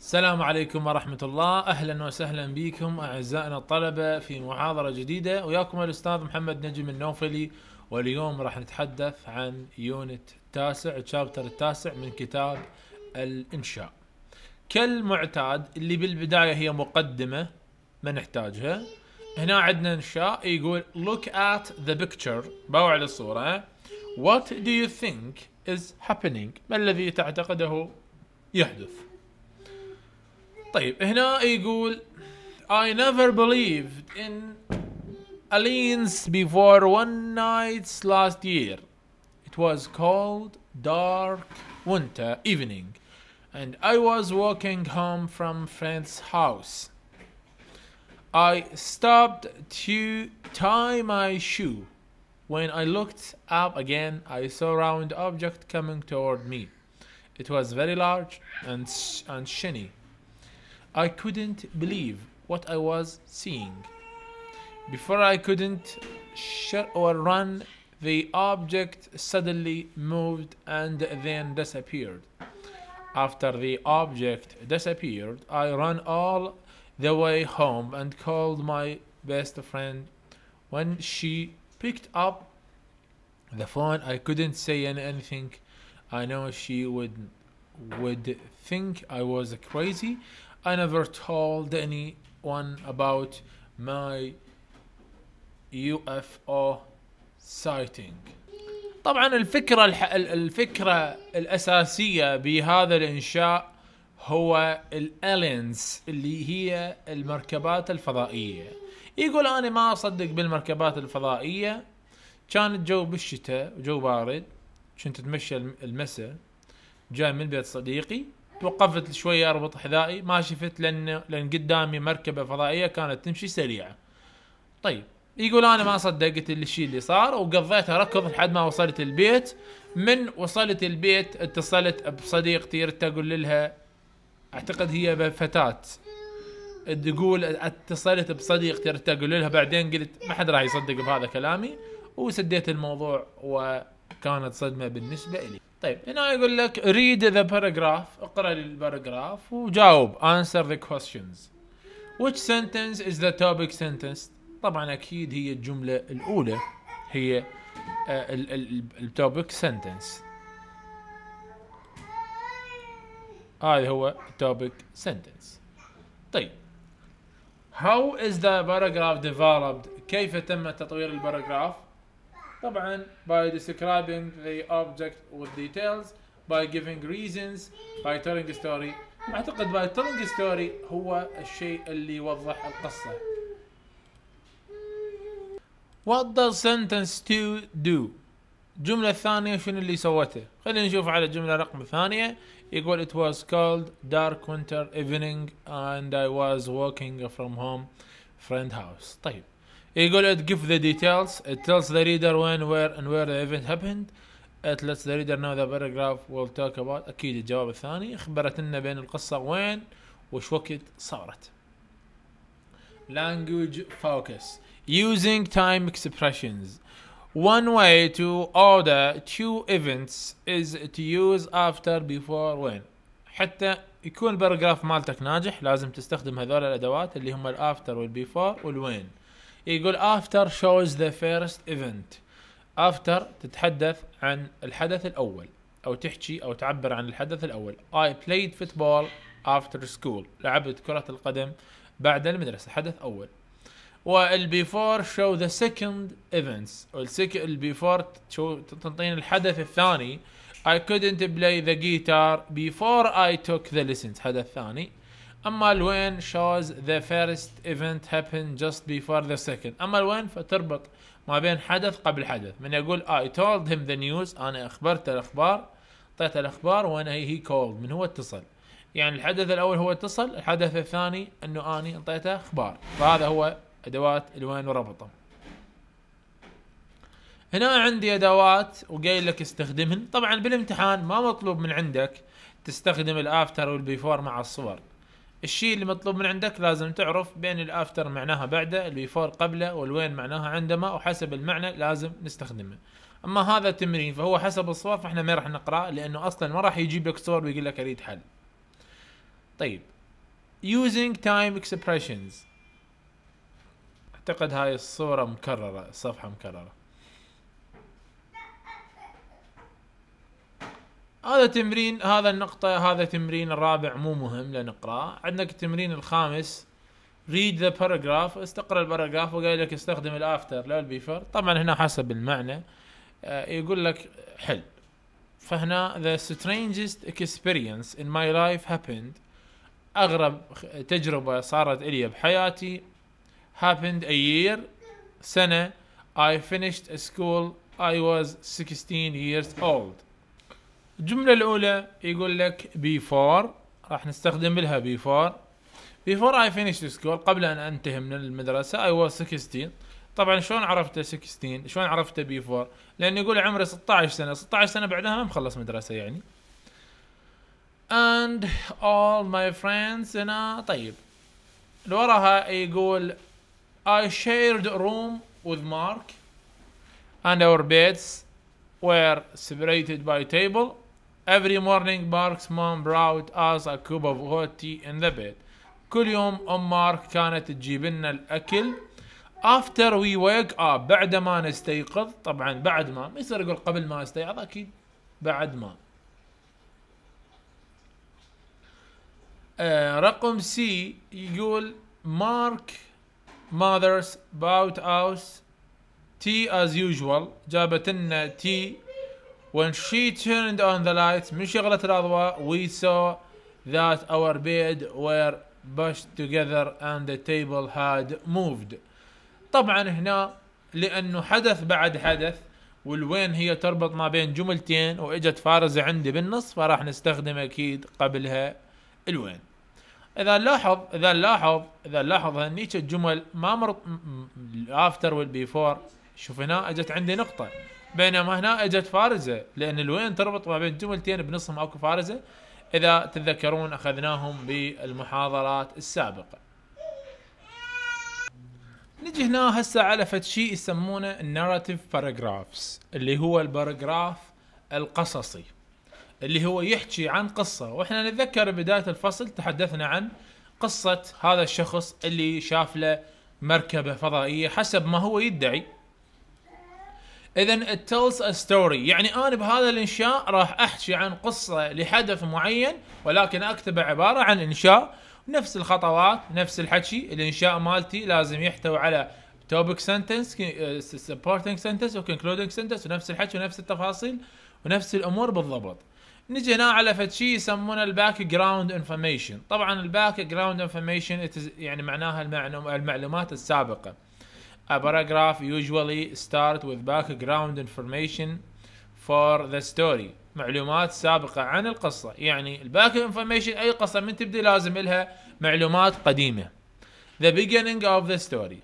السلام عليكم ورحمة الله أهلا وسهلا بكم أعزائنا الطلبة في محاضرة جديدة وياكم الأستاذ محمد نجم النوفلي واليوم راح نتحدث عن يونت التاسع الشابتر التاسع من كتاب الإنشاء كالمعتاد اللي بالبداية هي مقدمة ما نحتاجها هنا عندنا إنشاء يقول look at the picture باوع على الصورة what do you think is happening ما الذي تعتقده يحدث طيب هنا يقول I never believed in aliens before one night last year. It was cold, dark winter evening, and I was walking home from friend's house. I stopped to tie my shoe. When I looked up again, I saw a round object coming toward me. It was very large and, and shiny. I couldn't believe what I was seeing. Before I couldn't shut or run, the object suddenly moved and then disappeared. After the object disappeared, I ran all the way home and called my best friend. When she picked up the phone, I couldn't say anything. I know she would would think I was crazy. I never told anyone about my UFO sighting. طبعا الفكرة الح... الفكرة الأساسية بهذا الإنشاء هو الالينز اللي هي المركبات الفضائية يقول أنا ما أصدق بالمركبات الفضائية كان الجو بالشتاء وجو بارد كنت أتمشى المساء جاي من بيت صديقي توقفت شوية اربط حذائي ما شفت لان لان قدامي مركبة فضائية كانت تمشي سريعة. طيب يقول انا ما صدقت الشيء اللي صار وقضيتها ركض لحد ما وصلت البيت من وصلت البيت اتصلت بصديقتي ردت اقول لها اعتقد هي فتاة تقول اتصلت بصديقتي ردت اقول لها بعدين قلت ما حد راح يصدق بهذا كلامي وسديت الموضوع وكانت صدمة بالنسبة لي طيب هنا يقول لك read the paragraph اقرا الباراجراف وجاوب answer the questions which sentence is the topic sentence طبعا اكيد هي الجمله الاولى هي آه، التوبك سنتنس هذا هو التوبك سنتنس طيب how is the paragraph developed كيف تم تطوير الباراجراف طبعا by describing the object with details by giving reasons by telling a story اعتقد by telling a story هو الشيء اللي يوضح القصة What does sentence 2 do? الجملة الثانية شنو اللي سوته؟ خلينا نشوف على الجملة رقم ثانية يقول it was cold dark winter evening and I was walking from home friend house طيب يقول it give the details it tells the reader when where and where the event happened it lets the reader know the paragraph we'll talk about اكيد الجواب الثاني خبرت لنا بين القصة وين وش وقت صارت language focus using time expressions One way to order two events is to use after before when حتى يكون الباراجراف مالتك ناجح لازم تستخدم هذول الادوات اللي هم الافتر والبيفور والوين يقول افتر شوز ذا فيرست ايفنت افتر تتحدث عن الحدث الاول او تحكي او تعبر عن الحدث الاول اي بلايد فوتبول افتر سكول لعبت كرة القدم بعد المدرسة حدث اول والبيفور شو ذا سكند ايفنتس البيفور تنطين الحدث الثاني I couldn't play the guitar before I took the lessons حدث ثاني اما الوين shows the first event happened just before the second اما الوين فتربط ما بين حدث قبل حدث من يقول I told him the news انا اخبرته الاخبار اعطيته الاخبار وانا هي called من هو اتصل يعني الحدث الاول هو اتصل الحدث الثاني انه اني اعطيته اخبار فهذا هو ادوات الوين وربطه هنا عندي ادوات وقايل لك استخدمهن طبعا بالامتحان ما مطلوب من عندك تستخدم الافتر والبيفور مع الصور الشيء اللي مطلوب من عندك لازم تعرف بين الافتر معناها بعده البيفور قبله والوين معناها عندما وحسب المعنى لازم نستخدمه اما هذا التمرين فهو حسب الصور فاحنا ما راح نقراه لانه اصلا ما راح يجيب لك صور ويقول لك اريد حل طيب using time expressions اعتقد هاي الصورة مكررة الصفحة مكررة هذا تمرين هذا النقطة هذا تمرين الرابع مو مهم لنقراه عندك التمرين الخامس read the paragraph استقرا الباراجراف وقال لك استخدم الافتر لا البيفر طبعا هنا حسب المعنى آه، يقول لك حل فهنا the strangest experience in my life happened اغرب تجربة صارت الي بحياتي happened a year سنة I finished a school I was 16 years old الجملة الأولى يقول لك before راح نستخدم لها before before I finished school قبل أن أنتهي من المدرسة I was 16 طبعا شلون عرفته 16 شلون عرفته before لأنه يقول عمري 16 سنة 16 سنة بعدها ما مخلص مدرسة يعني and all my friends هنا طيب اللي وراها يقول I shared room with Mark and our beds were separated by table Every morning Mark's mom brought us a cup of hot tea in the bed. كل يوم أم مارك كانت تجيب لنا الأكل after we wake up بعد ما نستيقظ طبعا بعد ما ما يصير يقول قبل ما استيقظ أكيد بعد ما آه، رقم سي يقول مارك mother's bought us tea as usual جابت لنا تي When she turned on the lights من شغلة الأضواء we saw that our bed were pushed together and the table had moved طبعا هنا لأنه حدث بعد حدث والوين هي تربط ما بين جملتين واجت فارزة عندي بالنص فراح نستخدم اكيد قبلها الوين اذا نلاحظ اذا نلاحظ اذا نلاحظ هنيك الجمل ما مر after والبيفور شوف هنا اجت عندي نقطة بينما هنا اجت فارزه لان الوين تربط ما بين جملتين بنصهم اكو فارزه اذا تتذكرون اخذناهم بالمحاضرات السابقه. نجي هنا هسه على فد شيء يسمونه الناراتيف باراجرافز اللي هو الباراجراف القصصي اللي هو يحكي عن قصه واحنا نتذكر بدايه الفصل تحدثنا عن قصه هذا الشخص اللي شاف له مركبه فضائيه حسب ما هو يدعي اذا tells a story يعني انا بهذا الانشاء راح احكي عن قصه لحدث معين ولكن اكتبه عباره عن انشاء نفس الخطوات نفس الحكي الانشاء مالتي لازم يحتوي على توبك سنتنس سبورتنج سنتنس وكونكلودنج سنتنس ونفس الحكي ونفس التفاصيل ونفس الامور بالضبط نجي هنا على فد شيء يسمونه الباك جراوند انفورميشن طبعا الباك جراوند انفورميشن يعني معناها المعلومات السابقه A paragraph usually starts with background information for the story معلومات سابقة عن القصة يعني الباك انفورميشن أي قصة من تبدي لازم لها معلومات قديمة The beginning of the story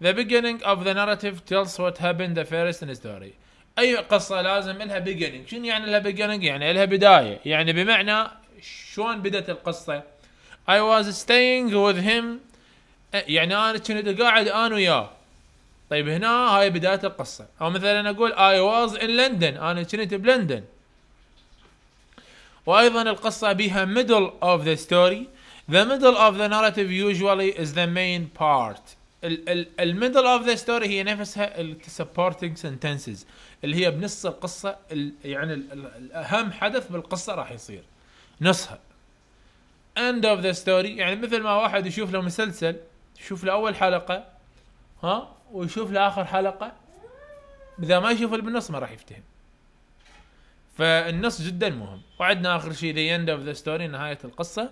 The beginning of the narrative tells what happened the first in the story أي قصة لازم لها beginning شنو يعني لها beginning يعني لها بداية يعني بمعنى شلون بدت القصة I was staying with him إيه، يعني انا كنت قاعد انا وياه طيب هنا هاي بدايه القصه او مثلا اقول اي واز ان لندن انا كنت بلندن وايضا القصه بها middle of the story the middle of the narrative usually is the main part الميدل اوف ذا ستوري هي نفسها السبورتنج سنتنسز اللي هي بنص القصه يعني الاهم حدث بالقصه راح يصير نصها اند اوف ذا ستوري يعني مثل ما واحد يشوف له مسلسل يشوف لاول حلقه ها ويشوف لاخر حلقه اذا ما يشوف اللي بالنص ما راح يفتهم فالنص جدا مهم وعدنا اخر شيء the end of the story نهايه القصه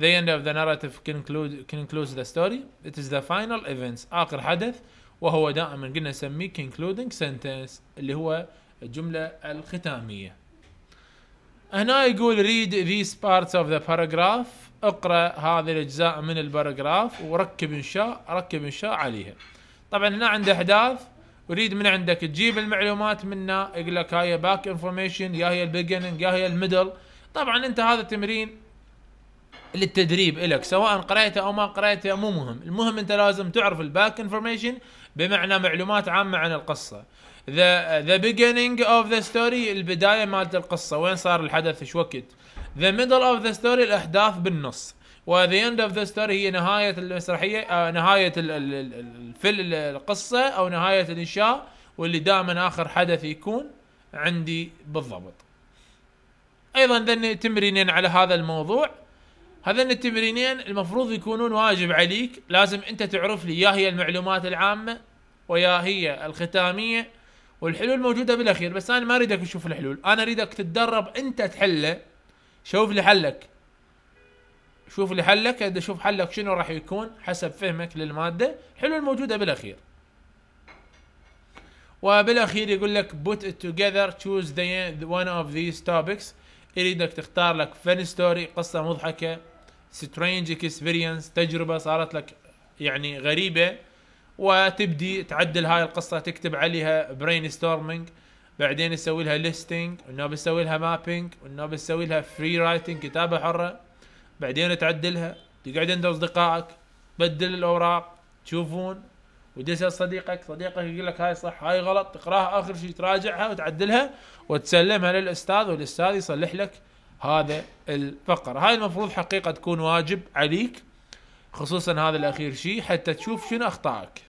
the end of the narrative conclude, concludes the story it is the final events اخر حدث وهو دائما قلنا نسميه concluding sentence اللي هو الجمله الختاميه هنا يقول read these parts of the paragraph اقرا هذه الاجزاء من الباراجراف وركب انشاء ركب انشاء عليها طبعا هنا عنده احداث اريد من عندك تجيب المعلومات منا يقول لك هاي باك انفورميشن يا هي البيجننج يا هي الميدل طبعا انت هذا التمرين للتدريب الك سواء قريته او ما قريته مو مهم المهم انت لازم تعرف الباك انفورميشن بمعنى معلومات عامه عن القصه ذا ذا بيجننج اوف ذا ستوري البدايه مالت القصه وين صار الحدث ايش وقت ذا ميدل اوف ذا ستوري الاحداث بالنص وذا اند اوف ذا ستوري هي نهايه المسرحيه آه نهايه الفل القصه او نهايه الانشاء واللي دائما اخر حدث يكون عندي بالضبط ايضا ذن تمرينين على هذا الموضوع هذين التمرينين المفروض يكونون واجب عليك لازم انت تعرف لي يا هي المعلومات العامه ويا هي الختاميه والحلول موجوده بالاخير بس انا ما اريدك تشوف الحلول انا اريدك تتدرب انت تحله شوف لي حلك شوف لي حلك ادي اشوف حلك شنو راح يكون حسب فهمك للماده حلو الموجوده بالاخير وبالاخير يقول لك put it together choose the one of these topics يريدك تختار لك فن ستوري قصه مضحكه سترينج اكسبيرينس تجربه صارت لك يعني غريبه وتبدي تعدل هاي القصه تكتب عليها برين ستورمينج بعدين يسوي لها ليستنج انه بيسوي لها مابينج انه بيسوي لها فري رايتنج كتابه حره بعدين تعدلها تقعد عند اصدقائك بدل الاوراق تشوفون وتسال صديقك صديقك يقول لك هاي صح هاي غلط تقراها اخر شيء تراجعها وتعدلها وتسلمها للاستاذ والاستاذ يصلح لك هذا الفقر هاي المفروض حقيقه تكون واجب عليك خصوصا هذا الاخير شيء حتى تشوف شنو اخطائك